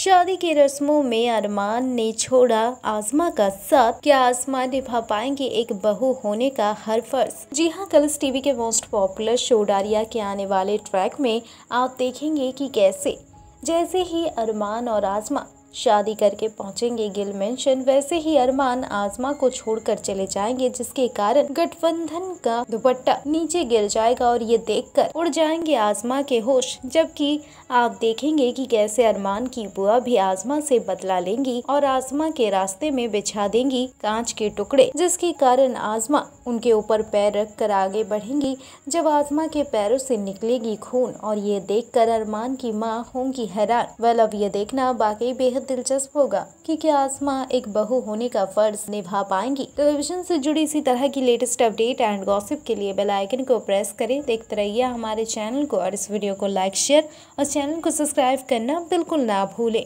शादी की रस्मों में अरमान ने छोड़ा आजमा का साथ क्या आजमा निभा पाएंगे एक बहू होने का हर फर्ज जी हाँ कल टीवी के मोस्ट पॉपुलर शो डारिया के आने वाले ट्रैक में आप देखेंगे कि कैसे जैसे ही अरमान और आजमा शादी करके पहुंचेंगे गिल मेंशन वैसे ही अरमान आजमा को छोड़कर चले जाएंगे जिसके कारण गठबंधन का दुपट्टा नीचे गिर जाएगा और ये देखकर उड़ जाएंगे आजमा के होश जबकि आप देखेंगे कि कैसे अरमान की बुआ भी आजमा से बदला लेंगी और आजमा के रास्ते में बिछा देंगी कांच के टुकड़े जिसके कारण आजमा उनके ऊपर पैर रख कर आगे बढ़ेंगी जब आजमा के पैरों से निकलेगी खून और ये देख अरमान की माँ होंगी हैरान वेल अब ये देखना बाकी बेहद बेहद दिलचस्प होगा कि क्या आसमा एक बहू होने का फर्ज निभा पाएंगी टेलीविजन से जुड़ी इसी तरह की लेटेस्ट अपडेट एंड गॉसिप के लिए बेल आइकन को प्रेस करें देखते रहिए हमारे चैनल को और इस वीडियो को लाइक शेयर और चैनल को सब्सक्राइब करना बिल्कुल ना भूलें